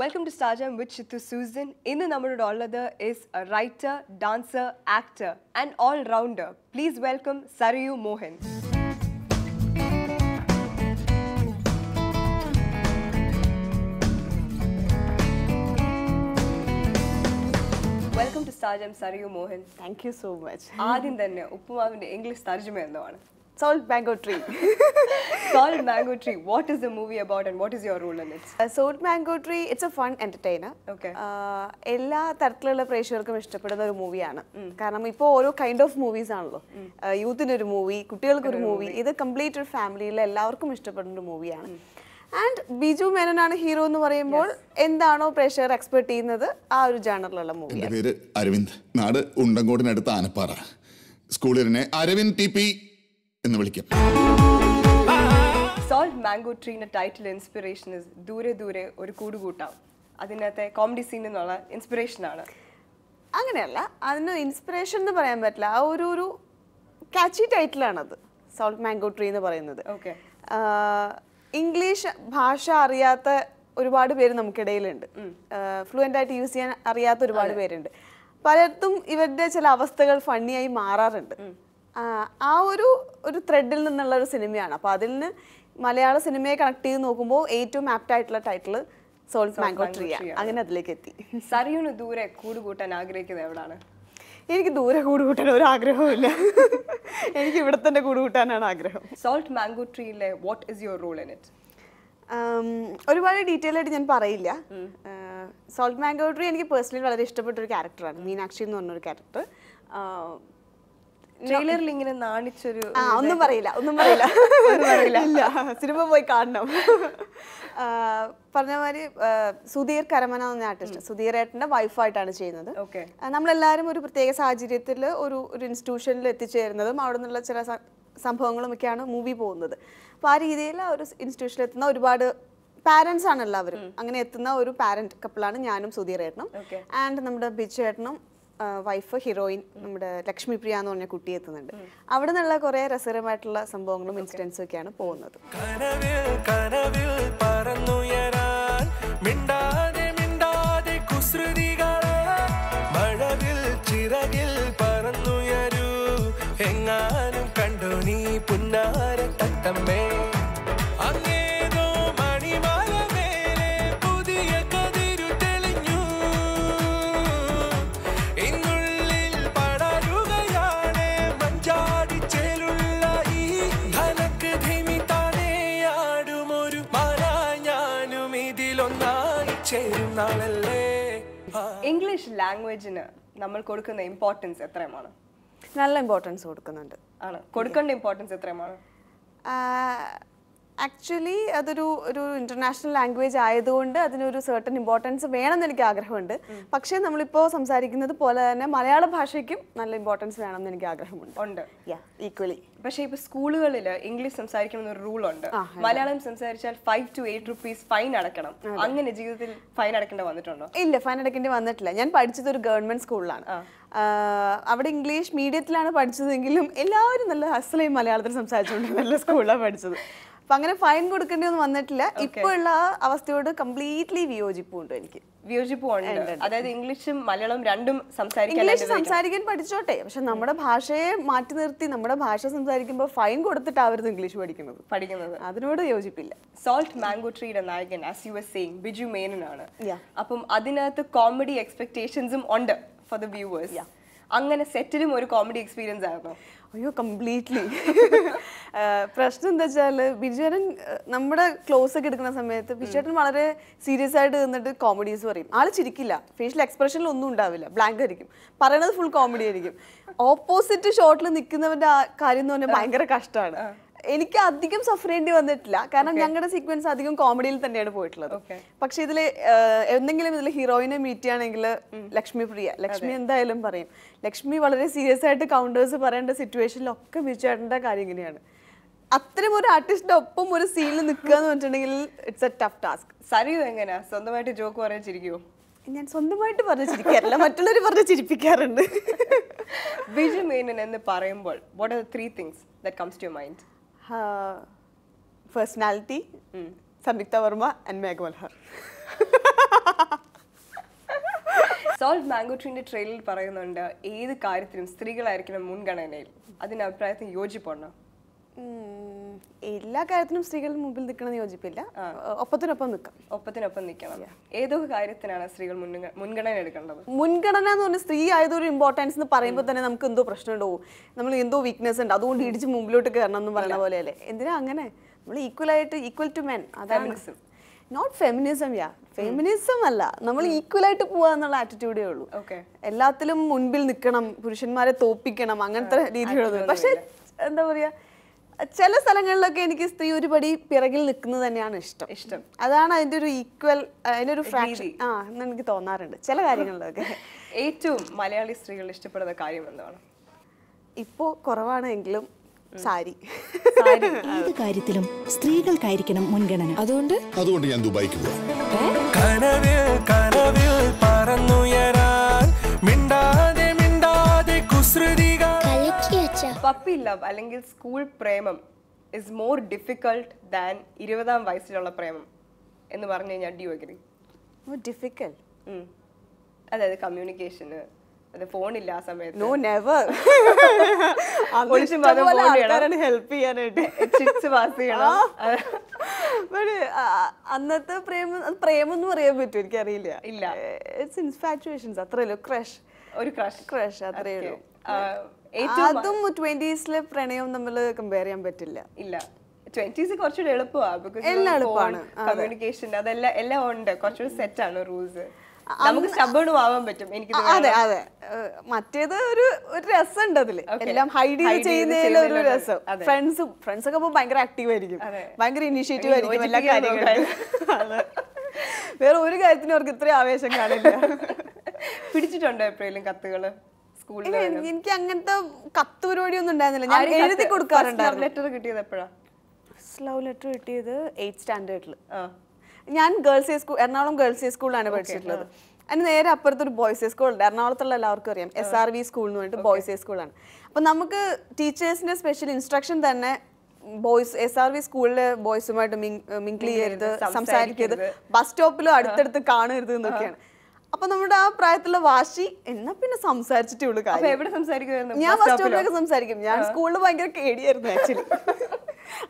Welcome to സ്റ്റാജം with Chithu Susan ഇന്ന് നമ്മളോട് ഉള്ളത് is writer dancer actor and all rounder please welcome Sarayu Mohan welcome to സ്റ്റാജം Sarayu Mohan thank you so much ആദ്യം തന്നെ ഉപ്പുമാവിന്റെ ഇംഗ്ലീഷ് തർജ്ജമ എന്താണ് Salt Mango Tree. Salt Mango Tree. What is the movie about and what is your role in it? Uh, Salt Mango Tree, it's a fun entertainer. Okay. Uh, എല്ലാ തരത്തിലുള്ള പ്രേക്ഷകർക്കും ഇഷ്ടപ്പെടുന്ന ഒരു മൂവിയാണ് കാരണം ഇപ്പോൾ ഓരോ കൈൻഡ് ഓഫ് മൂവീസ് ആണല്ലോ യൂത്തിനൊരു മൂവി കുട്ടികൾക്കൊരു മൂവി ഇത് കംപ്ലീറ്റ് ഒരു ഫാമിലിയിൽ എല്ലാവർക്കും ഇഷ്ടപ്പെടുന്ന ഒരു മൂവിയാണ് ആൻഡ് ബിജു മേനനാണ് ഹീറോ എന്ന് പറയുമ്പോൾ എന്താണോ പ്രേക്ഷകർ എക്സ്പെക്ട് ചെയ്യുന്നത് ആ ഒരു ജേണറിലുള്ള മൂവി പേര് അരവിന്ദ് നാട് ഉണ്ടങ്കോടിനടുത്ത് ആനപ്പാറ സ്കൂളിൽ തന്നെ അരവിന്ദ് ടി പി എന്ന് വിളിക്കും സോൾട്ട് മാംഗോ ട്രീൻ്റെ ടൈറ്റിൽ ഇൻസ്പിറേഷൻ ദൂരെ ദൂരെ ഒരു കൂടുകൂട്ടാം അതിനകത്തെ കോമഡി സീൻ എന്നുള്ള ഇൻസ്പിറേഷൻ ആണ് അങ്ങനെയല്ല അതിന് ഇൻസ്പിറേഷൻ എന്ന് പറയാൻ പറ്റില്ല ആ ഒരു ഒരു കാച്ചി ടൈറ്റിലാണത് സോൾട്ട് മാംഗോ ട്രീ എന്ന് പറയുന്നത് ഓക്കെ ഇംഗ്ലീഷ് ഭാഷ അറിയാത്ത ഒരുപാട് പേര് നമുക്കിടയിലുണ്ട് ഫ്ലുവൻ്റ് ആയിട്ട് യൂസ് ചെയ്യാൻ അറിയാത്ത ഒരുപാട് പേരുണ്ട് പലർത്തും ഇവരുടെ ചില അവസ്ഥകൾ ഫണ്ണിയായി മാറാറുണ്ട് ആ ഒരു ഒരു ത്രെഡിൽ നിന്നുള്ള ഒരു സിനിമയാണ് അപ്പോൾ അതിന് മലയാള സിനിമയെ കണക്ട് ചെയ്ത് നോക്കുമ്പോൾ ഏറ്റവും ആപ്റ്റ് ആയിട്ടുള്ള ടൈറ്റിൽ സോൾട്ട് മാംഗോ ട്രീ അങ്ങനെ അതിലേക്ക് എത്തി സറിയൂണ് ദൂരെ കൂട് കൂട്ടാൻ ആഗ്രഹിക്കുന്നത് എവിടാണ് എനിക്ക് ദൂരെ കൂട് കൂട്ടാൻ ഒരു ഇല്ല എനിക്ക് ഇവിടെ തന്നെ കൂട് കൂട്ടാനാണ് ആഗ്രഹം സോൾട്ട് മാംഗോ ട്രീയിലെ what is your role in it ഒരുപാട് ഡീറ്റെയിൽ ആയിട്ട് ഞാൻ പറയില്ല സോൾട്ട് മാംഗോ ട്രീ എനിക്ക് പേഴ്സണലി വളരെ ഇഷ്ടപ്പെട്ട ഒരു ക്യാരക്ടറാണ് മീനാക്ഷി എന്ന് പറഞ്ഞൊരു ക്യാരക്ടർ ട്രെയിലറിൽ ഇങ്ങനെ നാണിച്ചൊരു ഒന്നും പറയില്ല ഒന്നും പറയില്ല ഇല്ല സിനിമ പോയി കാണണം പറഞ്ഞ മാതിരി സുധീർ കരമന എന്ന ആർട്ടിസ്റ്റ് സുധീർ ഏട്ടന്റെ വൈഫായിട്ടാണ് ചെയ്യുന്നത് നമ്മളെല്ലാവരും ഒരു പ്രത്യേക സാഹചര്യത്തിൽ ഒരു ഒരു ഇൻസ്റ്റിറ്റ്യൂഷനിൽ എത്തിച്ചേരുന്നതും അവിടെ നിന്നുള്ള ചില ഒക്കെയാണ് മൂവി പോകുന്നത് അപ്പൊ ആ രീതിയിൽ ഒരു ഇൻസ്റ്റിറ്റ്യൂഷനിൽ എത്തുന്ന ഒരുപാട് പാരന്റ്സ് ആണ് എല്ലാവരും അങ്ങനെ എത്തുന്ന ഒരു പാരന്റ് കപ്പിളാണ് ഞാനും സുധീർ ഏട്ടനും ആൻഡ് നമ്മുടെ ബിജു ഏട്ടനും വൈഫ് ഹീറോയിൻ നമ്മുടെ ലക്ഷ്മിപ്രിയ എന്ന് പറഞ്ഞ കുട്ടി എത്തുന്നുണ്ട് അവിടെ നിന്നുള്ള കുറെ രസകരമായിട്ടുള്ള സംഭവങ്ങളും ഇൻസിഡൻസും ഒക്കെയാണ് പോകുന്നത് പറന്നുയരൂ എങ്ങാനും കണ്ടു നീ പുന്നാര ഇതിലൊന്നായി ചേരുന്നാളല്ലേ ഇംഗ്ലീഷ് ലാംഗ്വേജിന് നമ്മൾ കൊടുക്കുന്ന ഇമ്പോർട്ടൻസ് എത്രയുമാണ് നല്ല ഇമ്പോർട്ടൻസ് കൊടുക്കുന്നുണ്ട് ആണ് കൊടുക്കേണ്ട ഇമ്പോർട്ടൻസ് എത്രയുമാണ് ആക്ച്വലി അതൊരു ഒരു ഇന്റർനാഷണൽ ലാംഗ്വേജ് ആയതുകൊണ്ട് അതിനൊരു സർട്ടൻ ഇമ്പോർട്ടൻസ് വേണമെന്ന് എനിക്ക് ആഗ്രഹമുണ്ട് പക്ഷേ നമ്മളിപ്പോൾ സംസാരിക്കുന്നത് പോലെ തന്നെ മലയാള ഭാഷയ്ക്കും നല്ല ഇമ്പോർട്ടൻസ് വേണമെന്ന് എനിക്ക് ആഗ്രഹമുണ്ട് ഉണ്ട് ഈക്വലി പക്ഷേ ഇപ്പോൾ സ്കൂളുകളിൽ ഇംഗ്ലീഷ് സംസാരിക്കണം എന്നൊരു റൂൾ ഉണ്ട് മലയാളം സംസാരിച്ചാൽ five two eight rupees fine അടക്കണം അങ്ങനെ ജീവിതത്തിൽ ഫൈൻ അടക്കേണ്ടി വന്നിട്ടുണ്ടോ ഇല്ല ഫൈൻ അടക്കേണ്ടി വന്നിട്ടില്ല ഞാൻ പഠിച്ചത് ഒരു ഗവൺമെന്റ് സ്കൂളിലാണ് അവിടെ ഇംഗ്ലീഷ് മീഡിയത്തിലാണ് പഠിച്ചതെങ്കിലും എല്ലാവരും നല്ല അസലയും മലയാളത്തിൽ സംസാരിച്ചുകൊണ്ട് നല്ല സ്കൂളിലാണ് പഠിച്ചത് അപ്പൊ അങ്ങനെ ഫൈൻ കൊടുക്കേണ്ടി ഒന്നും വന്നിട്ടില്ല ഇപ്പോഴുള്ള ആ അവസ്ഥയോട് കംപ്ലീറ്റ്ലി വിയോജിപ്പുണ്ട് എനിക്ക് അതായത് ഇംഗ്ലീഷും മലയാളം രണ്ടും സംസാരിക്കാൻ ഇംഗ്ലീഷ് സംസാരിക്കാൻ പഠിച്ചോട്ടെ പക്ഷെ നമ്മുടെ ഭാഷയെ മാറ്റി നിർത്തി നമ്മുടെ ഭാഷ സംസാരിക്കുമ്പോൾ ഫൈൻ കൊടുത്തിട്ടാവരുത് ഇംഗ്ലീഷ് പഠിക്കുന്നത് പഠിക്കുന്നത് അതിനോട് യോജിപ്പില്ല സോൾട്ട് മാംഗോ ട്രീയുടെ നായകൻ as you S same Biju ആണ് അപ്പം അതിനകത്ത് കോമഡി എക്സ്പെക്ടേഷൻസും ഉണ്ട് ഫോർ ദ വ്യൂവേഴ്സ് അങ്ങനെ സെറ്റിലും ഒരു കോമഡി എക്സ്പീരിയൻസ് ആയിരുന്നു അയ്യോ കംപ്ലീറ്റ്ലി പ്രശ്നം എന്താ വെച്ചാൽ ബിജുചേട്ടൻ നമ്മുടെ ക്ലോസ് ഒക്കെ എടുക്കുന്ന സമയത്ത് ബിജുചേട്ടൻ വളരെ സീരിയസ് ആയിട്ട് നിന്നിട്ട് കോമഡീസ് പറയും ആൾ ചിരിക്കില്ല ഫേഷ്യൽ എക്സ്പ്രഷനിൽ ഒന്നും ഉണ്ടാവില്ല ബ്ലാങ്ക് ആയിരിക്കും പറയണത് ഫുൾ കോമഡി ആയിരിക്കും ഓപ്പോസിറ്റ് ഷോട്ടിൽ നിൽക്കുന്നവന്റെ കാര്യം എന്ന് പറഞ്ഞാൽ ഭയങ്കര കഷ്ടമാണ് എനിക്ക് അധികം സഫർ ചെയ്യേണ്ടി വന്നിട്ടില്ല കാരണം ഞങ്ങളുടെ സീക്വൻസ് അധികം കോമഡിയിൽ തന്നെയാണ് പോയിട്ടുള്ളത് പക്ഷെ ഇതിൽ എന്തെങ്കിലും ഇതിൽ ഹീറോയിനെ മീറ്റ് ചെയ്യുകയാണെങ്കിൽ ലക്ഷ്മി പ്രിയ ലക്ഷ്മി എന്തായാലും പറയും ലക്ഷ്മി വളരെ സീരിയസ് ആയിട്ട് കൗണ്ടേഴ്സ് പറയേണ്ട സിറ്റുവേഷനിലൊക്കെ വിജയേട്ടൻ്റെ കാര്യം ഇങ്ങനെയാണ് അത്തരം ഒരു ആർട്ടിസ്റ്റിന്റെ ഒപ്പം ഒരു സീനിൽ നിൽക്കുക എന്ന് പറഞ്ഞിട്ടുണ്ടെങ്കിൽ it's a tough task Sarith എങ്ങനെയാ സ്വന്തമായിട്ട് ജോക്ക് പറയാൻ ഞാൻ സ്വന്തമായിട്ട് പറഞ്ഞ് ചിരിക്കാറില്ല മറ്റുള്ളവർ പറഞ്ഞ് ചിരിപ്പിക്കാറുണ്ട് ബിജു മേനൻ എന്ന് പറയുമ്പോൾ what are the three things that comes to mind personality Samyuktha Varma and Verma and Meg mango ട്രീൻ്റെ ട്രെയിലിൽ പറയുന്നുണ്ട് ഏത് കാര്യത്തിനും സ്ത്രീകളായിരിക്കണം മുൻഗണനയിൽ അതിന് അഭിപ്രായത്തിന് യോജിപ്പുണ്ടോ എല്ലാ കാര്യത്തിനും സ്ത്രീകൾ മുമ്പിൽ നിൽക്കണമെന്ന് യോജിപ്പില്ല ഒപ്പത്തിനൊപ്പം നിൽക്കാം ഒപ്പത്തിനൊപ്പം നിൽക്കണം ഏതൊക്കെ കാര്യത്തിനാണ് സ്ത്രീകൾ മുൻഗണന എടുക്കേണ്ടത് മുൻഗണന എന്ന് പറഞ്ഞാൽ സ്ത്രീ ആയതൊരു ഇമ്പോർട്ടൻസ് എന്ന് പറയുമ്പോൾ തന്നെ നമുക്ക് എന്തോ പ്രശ്നമുണ്ടോ നമ്മൾ എന്തോ വീക്ക്നെസ് ഉണ്ട് അതുകൊണ്ട് ഇടിച്ച് മുമ്പിലോട്ട് കയറണം എന്ന് പറയുന്ന പോലെ അല്ലേ എന്തിനാ അങ്ങനെ നമ്മൾ ഈക്വൽ ആയിട്ട് ഈക്വൽ ടു മെൻ അതാണ് നോട്ട് ഫെമിനിസം യാ ഫെമിനിസം അല്ല നമ്മൾ ഈക്വൽ ആയിട്ട് പോവാ എന്നുള്ള ആറ്റിറ്റ്യൂഡേ ഉള്ളൂ എല്ലാത്തിലും മുൻപിൽ നിൽക്കണം പുരുഷന്മാരെ തോപ്പിക്കണം അങ്ങനത്തെ രീതിയിലുള്ളത് പക്ഷെ എന്താ പറയാ ചില സ്ഥലങ്ങളിലൊക്കെ എനിക്ക് സ്ത്രീ ഒരു പടി പിറകിൽ നിൽക്കുന്നത് തന്നെയാണ് ഇഷ്ടം ഇഷ്ടം അതാണ് അതിന്റെ ഒരു ഈക്വൽ അതിന്റെ ഒരു ഫ്രാക്ഷൻ ആ എന്ന് എനിക്ക് തോന്നാറുണ്ട് ചില കാര്യങ്ങളിലൊക്കെ ഏറ്റവും മലയാളി സ്ത്രീകൾ ഇഷ്ടപ്പെടുന്ന കാര്യം എന്താണ് ഇപ്പോ കുറവാണ് എങ്കിലും സാരി ഏത് കാര്യത്തിലും സ്ത്രീകൾക്കായിരിക്കണം മുൻഗണന അതുകൊണ്ട് അതുകൊണ്ട് ഞാൻ ദുബായിക്ക് പോകും പപ്പി ലവ് അല്ലെങ്കിൽ സ്കൂൾ പ്രേമം ഇസ് മോർ ഡിഫിക്കൾട്ട് ദാൻ ഇരുപതാം വയസ്സിലുള്ള പ്രേമം എന്ന് പറഞ്ഞു കഴിഞ്ഞാൽ ഡ്യൂ അഗ്രി ഡിഫിക്കൽട്ട് അതായത് കമ്മ്യൂണിക്കേഷന് അത് ഫോണില്ല ആ സമയത്ത് നോ നെവർ ഹെൽപ്പ് ചെയ്യാനായിട്ട് അന്നത്തെ പ്രേമം പ്രേമം എന്ന് പറയാൻ പറ്റും എനിക്കറിയില്ല ഇല്ല ഇറ്റ്സ് ഇൻഫാറ്റുവേഷൻസ് അത്രയല്ലോ ക്രഷ് ഒരു ക്രഷ് ക്രഷ് അത്രയേ ഉള്ളൂ അതും ട്വന്റീസിലെ പ്രണയവും നമ്മൾ കമ്പയർ ചെയ്യാൻ പറ്റില്ല ഇല്ല ട്വന്റീസ് കുറച്ചുകൂടി എളുപ്പമാണ് കമ്മ്യൂണിക്കേഷൻ അതെല്ലാം എല്ലാം ഉണ്ട് കുറച്ചുകൂടി സെറ്റ് ആണ് റൂൾസ് നമുക്ക് ആവാൻ പറ്റും എനിക്ക് അതെ അതെ മറ്റേത് ഒരു ഒരു രസം ഉണ്ട് അതില് എല്ലാം ഹൈഡ് ചെയ്ത് ചെയ്യുന്നതിൽ ഒരു രസം ഫ്രണ്ട്സും ഫ്രണ്ട്സ് ഒക്കെ ഭയങ്കര ആക്റ്റീവ് ആയിരിക്കും ഭയങ്കര ഇനിഷ്യേറ്റീവ് ആയിരിക്കും എല്ലാ കാര്യങ്ങളും വേറെ ഒരു കാര്യത്തിനും അവർക്ക് ഇത്രയും ആവേശം കാണില്ല പിടിച്ചിട്ടുണ്ടോ എപ്പോഴെങ്കിലും കത്തുകള് സ്കൂളിൽ എനിക്ക് അങ്ങനത്തെ കത്ത് പരിപാടി ഒന്നും ഉണ്ടായിരുന്നില്ല ഞാൻ എഴുതി കൊടുക്കാറുണ്ടായിരുന്നു ലെറ്റർ കിട്ടിയത് എപ്പോഴാണ് ലവ് ലെറ്റർ കിട്ടിയത് എയ്റ്റ് സ്റ്റാൻഡേർഡിൽ ഞാൻ girls high school Ernakulam girls high സ്കൂളിലാണ് പഠിച്ചിട്ടുള്ളത് അതിന് നേരെ അപ്പുറത്തൊരു ബോയ്സ് ഹൈ സ്കൂൾ ഉണ്ട് എറണാകുളത്തുള്ള എല്ലാവർക്കും അറിയാം എസ് ആർ വി സ്കൂൾ എന്ന് പറഞ്ഞിട്ട് ബോയ്സ് ഹൈ സ്കൂളാണ് അപ്പം നമുക്ക് ടീച്ചേഴ്സിൻ്റെ സ്പെഷ്യൽ ഇൻസ്ട്രക്ഷൻ തന്നെ ബോയ്സ് എസ് ആർ വി സ്കൂളിൽ ബോയ്സുമായിട്ട് മിങ്കിൾ ചെയ്യരുത് സംസാരിക്കരുത് ബസ് സ്റ്റോപ്പിലും അടുത്തടുത്ത് കാണരുത് എന്നൊക്കെയാണ് അപ്പൊ നമ്മുടെ ആ പ്രായത്തിലുള്ള വാശി എന്നാ പിന്നെ സംസാരിച്ചിട്ടേ ഉള്ളൂ കാര്യം എവിടെ സംസാരിക്കുമായിരുന്നു ഞാൻ ബസ് സ്റ്റോപ്പിലൊക്കെ സംസാരിക്കും ഞാൻ സ്കൂളിൽ ഭയങ്കര കേടിയായിരുന്നു ആക്ച്വലി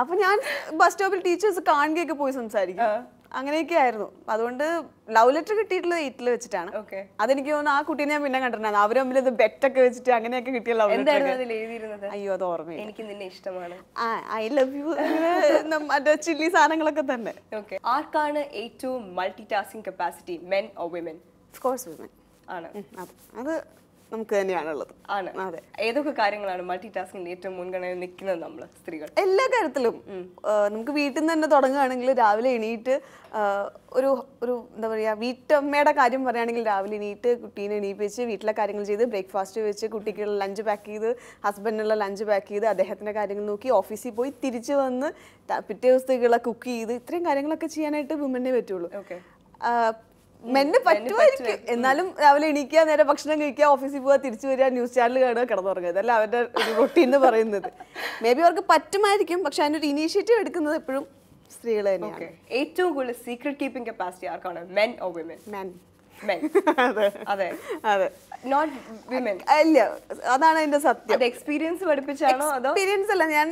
അപ്പൊ ഞാൻ ബസ് സ്റ്റോപ്പിൽ ടീച്ചേഴ്സ് കാണുകയൊക്കെ പോയി സംസാരിക്കും അങ്ങനെയൊക്കെ ആയിരുന്നു അതുകൊണ്ട് ലവ് ലെറ്റർ കിട്ടിയിട്ടുള്ള എയ്റ്റിൽ വെച്ചിട്ടാണ് അതെനിക്ക് തോന്നുന്നു ആ കുട്ടിയെ ഞാൻ പിന്നെ കണ്ടിട്ടുണ്ടായിരുന്നു അവരമ്മിൽ ഇത് ബെറ്റൊക്കെ വെച്ചിട്ട് അങ്ങനെയൊക്കെ കിട്ടിയ ലവ് ലെറ്റർ അയ്യോ അത് ഓർമ്മ എനിക്ക് നിന്നെ ഇഷ്ടമാണ് ഐ ലവ് യു മറ്റേ ചില്ലി സാധനങ്ങളൊക്കെ തന്നെ ആർക്കാണ് ഏറ്റവും multi tasking capacity men or women course women ആണ് അത് നമുക്ക് തന്നെയാണുള്ളത് ആണ് ഏതൊക്കെ കാര്യങ്ങളാണ് മൾട്ടി ടാസ്കിന്റെ ഏറ്റവും മുൻഗണനയിൽ നിൽക്കുന്നത് നമ്മൾ സ്ത്രീകൾ എല്ലാ കാര്യത്തിലും നമുക്ക് വീട്ടിൽ നിന്ന് തന്നെ തുടങ്ങുകയാണെങ്കിൽ രാവിലെ എണീറ്റ് ഒരു ഒരു എന്താ പറയുക വീട്ടമ്മയുടെ കാര്യം പറയുകയാണെങ്കിൽ രാവിലെ എണീറ്റ് കുട്ടീനെ എണീപ്പിച്ച് വീട്ടിലെ കാര്യങ്ങൾ ചെയ്ത് ബ്രേക്ക്ഫാസ്റ്റ് വെച്ച് കുട്ടിക്കുള്ള ലഞ്ച് പാക്ക് ചെയ്ത് ഹസ്ബൻഡിനുള്ള ലഞ്ച് പാക്ക് ചെയ്ത് അദ്ദേഹത്തിൻ്റെ കാര്യങ്ങൾ നോക്കി ഓഫീസിൽ പോയി തിരിച്ചു വന്ന് പിറ്റേ ദിവസത്തേക്കുള്ള കുക്ക് ചെയ്ത് ഇത്രയും കാര്യങ്ങളൊക്കെ ചെയ്യാനായിട്ട് വിമനെ പറ്റുള്ളൂ മെന്നെ പറ്റുമായിരിക്കും എന്നാലും രാവിലെ എണീക്കുക നേരെ ഭക്ഷണം കഴിക്കുക ഓഫീസിൽ പോവുക തിരിച്ചു വരിക ന്യൂസ് ചാനൽ കാണുക കിടന്നുറങ്ങുക ഇതല്ല അവരുടെ ഒരു റൊട്ടീൻ എന്ന് പറയുന്നത് മേ ബി അവർക്ക് പറ്റുമായിരിക്കും പക്ഷെ അതിനൊരു ഇനീഷ്യേറ്റീവ് എടുക്കുന്നത് എപ്പോഴും സ്ത്രീകൾ തന്നെയാണ് ഏറ്റവും കൂടുതൽ സീക്രട്ട് കീപ്പിംഗ് കപ്പാസിറ്റി ആർക്കാണ് മെൻ ഓ വിമെൻ മെൻ അതാണ് എന്റെ സത്യം എക്സ്പീരിയൻസ് പഠിപ്പിച്ചാണോ എക്സ്പീരിയൻസ് അല്ല ഞാൻ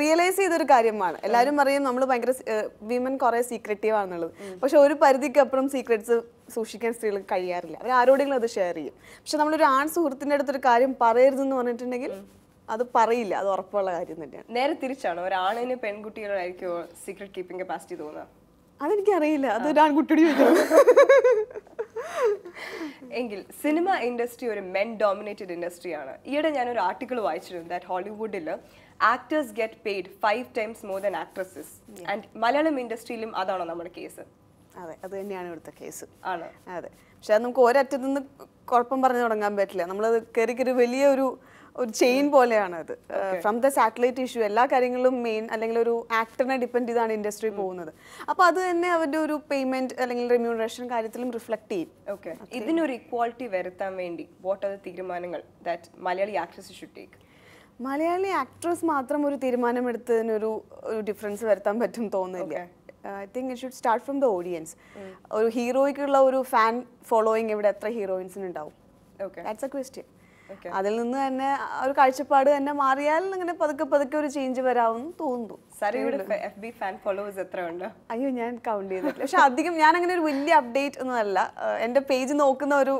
റിയലൈസ് ചെയ്തൊരു കാര്യമാണ് എല്ലാവരും പറയും നമ്മൾ ഭയങ്കര വിമൻ കുറെ സീക്രട്ടീവ് ആണെന്നുള്ളത് പക്ഷെ ഒരു പരിധിക്ക് അപ്പുറം സീക്രറ്റ്സ് സൂക്ഷിക്കാൻ സ്ത്രീകൾ കഴിയാറില്ല അവർ ആരോടെങ്കിലും അത് ഷെയർ ചെയ്യും പക്ഷെ നമ്മളൊരു ആൺ സുഹൃത്തിൻ്റെ അടുത്തൊരു കാര്യം പറയരുതെന്ന് പറഞ്ഞിട്ടുണ്ടെങ്കിൽ അത് പറയില്ല അത് ഉറപ്പുള്ള കാര്യം തന്നെയാണ് നേരെ തിരിച്ചാണ് ഒരാണിന് പെൺകുട്ടികളായിരിക്കോ സീക്രട്ട് കീപ്പിംഗ് കപ്പാസിറ്റി തോന്നുക അതെനിക്ക് അത് ഒരാൺകുട്ടിയോട് എങ്കിൽ സിനിമ ഇൻഡസ്ട്രി ഒരു മെൻ ഡോമിനേറ്റഡ് ഇൻഡസ്ട്രിയാണ് ഈയിടെ ഞാനൊരു ആർട്ടിക്കിൾ വായിച്ചിരുന്നു ദാറ്റ് ഹോളിവുഡിൽ actors get paid five times more than actresses and Malayalam ഇൻഡസ്ട്രിയിലും അതാണോ നമ്മുടെ കേസ് അതെ അത് തന്നെയാണ് ഇവിടുത്തെ കേസ് ആണ് അതെ പക്ഷെ അത് നമുക്ക് ഒരറ്റത്തു നിന്ന് കുഴപ്പം പറഞ്ഞു തുടങ്ങാൻ പറ്റില്ല നമ്മൾ കയറി കയറി വലിയ ഒരു ഒരു ചെയിൻ പോലെയാണ് അത് ഫ്രം ദ സാറ്റലൈറ്റ് ഇഷ്യൂ എല്ലാ കാര്യങ്ങളും മെയിൻ അല്ലെങ്കിൽ ഒരു ആക്ടറിനെ ഡിപ്പെൻഡ് ചെയ്താണ് ഇൻഡസ്ട്രി mm. പോകുന്നത് അപ്പോൾ അത് തന്നെ അവരുടെ ഒരു പേയ്മെന്റ് അല്ലെങ്കിൽ റെമ്യൂണറേഷൻ കാര്യത്തിലും റിഫ്ലക്ട് ചെയ്യും ഓക്കെ ഇതിനൊരു ഇക്വാളിറ്റി വരുത്താൻ വേണ്ടി വാട്ട് ആർ ദ തീരുമാനങ്ങൾ that Malayali actress should take Malayali actress മാത്രം ഒരു തീരുമാനമെടുത്തതിനൊരു ഒരു ഡിഫറൻസ് വരുത്താൻ പറ്റും തോന്നുന്നില്ല I think it should start from the audience ഒരു ഹീറോയ്ക്കുള്ള ഒരു ഫാൻ ഫോളോയിങ് ഇവിടെ എത്ര ഹീറോയിൻസിന് ഉണ്ടാവും ദാറ്റ്സ് എ ക്വസ്റ്റ്യൻ അതിൽ നിന്ന് തന്നെ ഒരു കാഴ്ചപ്പാട് തന്നെ മാറിയാൽ ഇങ്ങനെ പതുക്കെ പതുക്കെ ഒരു ചേഞ്ച് വരാമെന്ന് തോന്നുന്നു അയ്യോ ഞാൻ കൗണ്ട് ചെയ്തിട്ടില്ല പക്ഷെ അധികം ഞാൻ അങ്ങനെ ഒരു വലിയ അപ്ഡേറ്റ് ഒന്നുമല്ല uh, എൻ്റെ പേജ് നോക്കുന്ന ഒരു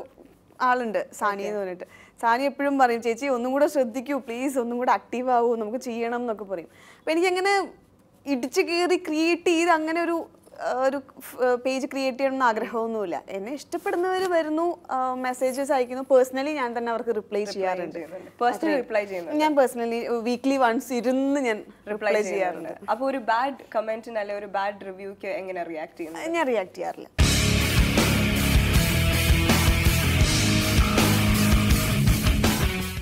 ആളുണ്ട് സാനി എന്ന് പറഞ്ഞിട്ട് സാനി എപ്പോഴും പറയും ചേച്ചി ഒന്നും കൂടെ ശ്രദ്ധിക്കൂ പ്ലീസ് ഒന്നും കൂടെ ആക്റ്റീവ് ആവൂ നമുക്ക് ചെയ്യണം എന്നൊക്കെ പറയും അപ്പം എനിക്കങ്ങനെ ഇടിച്ചു കയറി ക്രിയേറ്റ് ചെയ്ത് അങ്ങനെ ഒരു ഒരു പേജ് ക്രിയേറ്റ് ചെയ്യണമെന്ന് ആഗ്രഹമൊന്നുമില്ല എന്നെ ഇഷ്ടപ്പെടുന്നവർ വരുന്നു മെസ്സേജസ് അയക്കുന്നു പേഴ്സണലി ഞാൻ തന്നെ അവർക്ക് റിപ്ലൈ ചെയ്യാറുണ്ട് പേഴ്സണലി റിപ്ലൈ ചെയ്യുന്നു ഞാൻ പേഴ്സണലി വീക്ക്ലി വൺസ് ഇരുന്ന് ഞാൻ റിപ്ലൈ ചെയ്യാറുണ്ട് അപ്പോൾ ഒരു ബാഡ് കമന്റിന് അല്ലെങ്കിൽ ഒരു ബാഡ് റിവ്യൂക്ക് എങ്ങനെ റിയാക്ട് ചെയ്യുന്നത് ഞാൻ റിയാക്ട് ചെയ്യാറില്ല